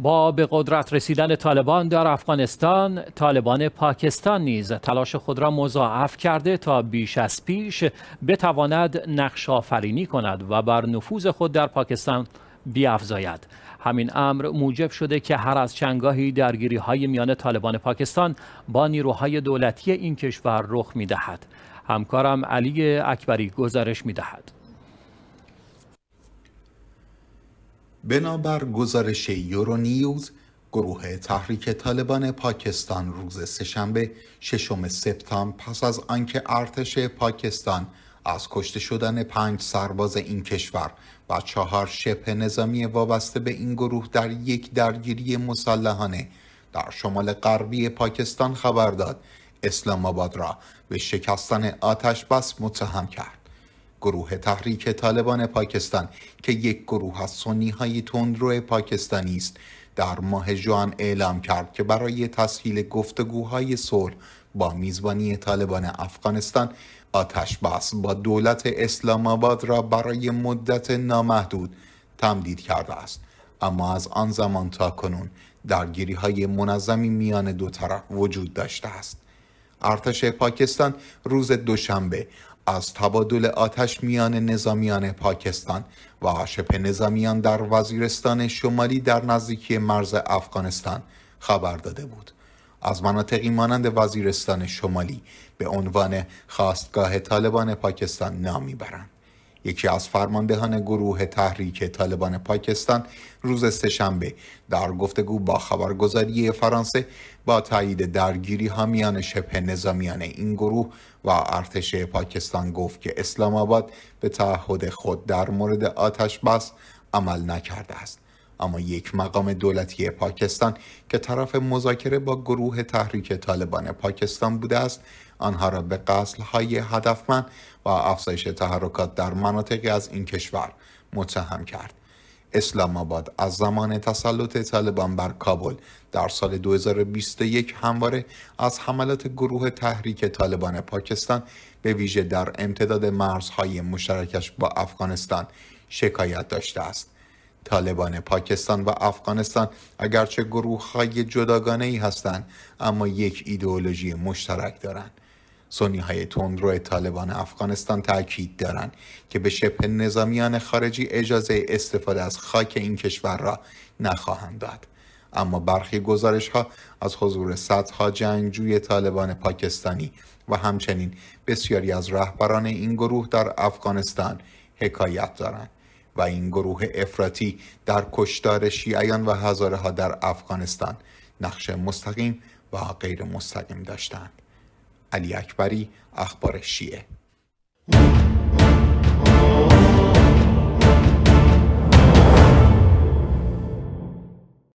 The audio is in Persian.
با به قدرت رسیدن طالبان در افغانستان طالبان پاکستان نیز تلاش خود را مضاعف کرده تا بیش از پیش بتواند نقش آفرینی کند و بر نفوذ خود در پاکستان بیافزاید همین امر موجب شده که هر از چنگاهی درگیری های میان طالبان پاکستان با نیروهای دولتی این کشور رخ می دهد. همکارم علی اکبری گزارش می دهد. بنابر گزارش یورو نیوز گروه تحریک طالبان پاکستان روز سهشنبه ششم سپتامبر پس از آنکه ارتش پاکستان از کشته شدن پنج سرباز این کشور و چهار شبه نظامی وابسته به این گروه در یک درگیری مسلحانه در شمال غربی پاکستان خبر داد اسلام آباد را به شکستن آتش بس متهم کرد گروه تحریک طالبان پاکستان که یک گروه از سنی های تندرو پاکستانی است در ماه جوان اعلام کرد که برای تسهیل گفتگوهای صلح با میزبانی طالبان افغانستان آتش بس با دولت اسلام آباد را برای مدت نامحدود تمدید کرده است اما از آن زمان تا کنون درگیری های منظمی میان دو طرف وجود داشته است ارتش پاکستان روز دوشنبه از تبادل آتش میان نظامیان پاکستان و شبه نظامیان در وزیرستان شمالی در نزدیکی مرز افغانستان خبر داده بود از مناطقی مانند وزیرستان شمالی به عنوان خواستگاه طالبان پاکستان نامی برند. یکی از فرماندهان گروه تحریک طالبان پاکستان روز سهشنبه در گفتگو با خبرگزاری فرانسه با تایید درگیری ها میان شبه نظامیان این گروه و ارتش پاکستان گفت که اسلام آباد به تعهد خود در مورد آتش بس عمل نکرده است اما یک مقام دولتی پاکستان که طرف مذاکره با گروه تحریک طالبان پاکستان بوده است آنها را به قتل های هدفمند و افزایش تحرکات در مناطقی از این کشور متهم کرد اسلام آباد از زمان تسلط طالبان بر کابل در سال 2021 همواره از حملات گروه تحریک طالبان پاکستان به ویژه در امتداد مرزهای مشترکش با افغانستان شکایت داشته است طالبان پاکستان و افغانستان اگرچه گروه های جداگانه ای هستند اما یک ایدئولوژی مشترک دارند سنی های تندرو طالبان افغانستان تاکید دارند که به شبه نظامیان خارجی اجازه استفاده از خاک این کشور را نخواهند داد اما برخی گزارش ها از حضور صدها جنگجوی طالبان پاکستانی و همچنین بسیاری از رهبران این گروه در افغانستان حکایت دارند و این گروه افراطی در کشتار شیعیان و هزارها در افغانستان نقش مستقیم و غیر مستقیم داشتند علی اکبری اخبار شیعه